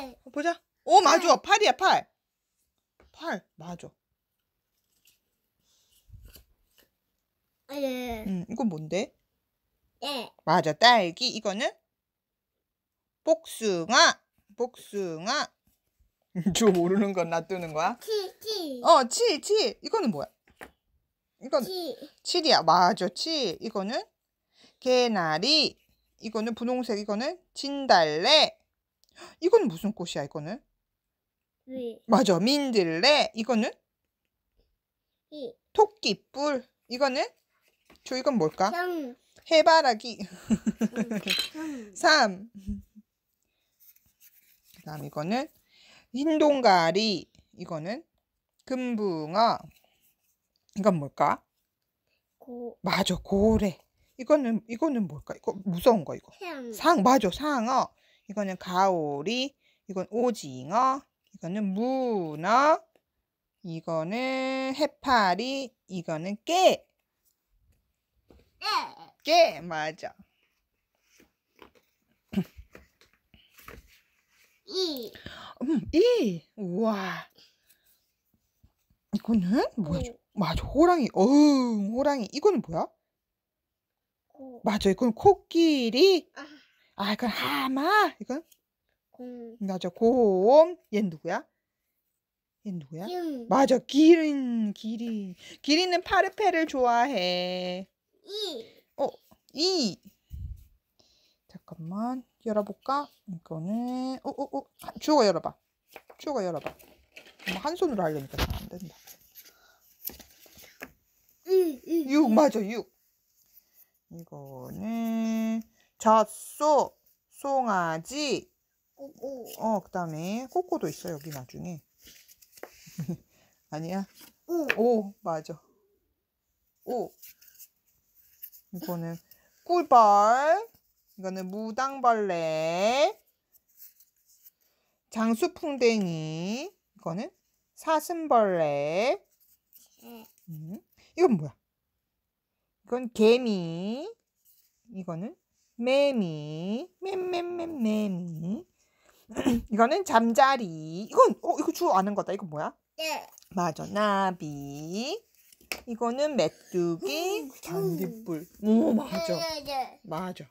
어, 보자. 오 맞아. 팔. 이야 팔. 팔 맞아. 아, 예. 음 이건 뭔데? 예. 맞아 딸기 이거는 복숭아 복숭아. 저 모르는 건 놔두는 거야? 치, 치. 어, 치, 치. 이거는 뭐야? 이건 치. 칠이야. 맞아, 치. 이거는 개나리. 이거는 분홍색. 이거는 진달래. 이건 무슨 꽃이야 이거는? 위. 맞아 민들레 이거는? 이. 토끼뿔 이거는? 저 이건 뭘까? 삼. 해바라기 삼. 그 다음 이거는 흰동가리 이거는 금붕어 이건 뭘까? 고. 맞아 고래 이거는 이거는 뭘까? 이거 무서운 거 이거. 상. 상 맞아 상어. 이거는 가오리, 이건 오징어, 이거는 문어, 이거는 해파리, 이거는 깨. 깨, 맞아. 이. 음, 이. 우와. 이거는 뭐죠 맞아, 호랑이. 어, 호랑이. 이거는 뭐야? 고. 맞아, 이건 코끼리. 아. 아, 이건 하마. 이건 공. 맞아. 곰. 얜 누구야? 얜 누구야? 융. 맞아. 기린. 기린. 기린은 파르페를 좋아해. 이. 어, 이. 잠깐만. 열어볼까? 이거는 어, 어, 어. 주어 열어봐. 주어 열어봐. 한 손으로 하려니까 잘안 된다. 육 맞아 육. 이거는 젖소, 송아지. 꼬꼬. 어, 그 다음에 꼬꼬도 있어, 여기 나중에. 아니야? 오. 오, 맞아. 오. 이거는 꿀벌. 이거는 무당벌레. 장수풍뎅이. 이거는 사슴벌레. 음. 이건 뭐야? 이건 개미. 이거는 매미, 맴맴맴 매미. 이거는 잠자리. 이건 어 이거 주 아는 거다. 이거 뭐야? 네. 맞아. 나비. 이거는 메뚜기, 음, 음. 잔디뿔. 오 맞아. 네, 네, 네. 맞아.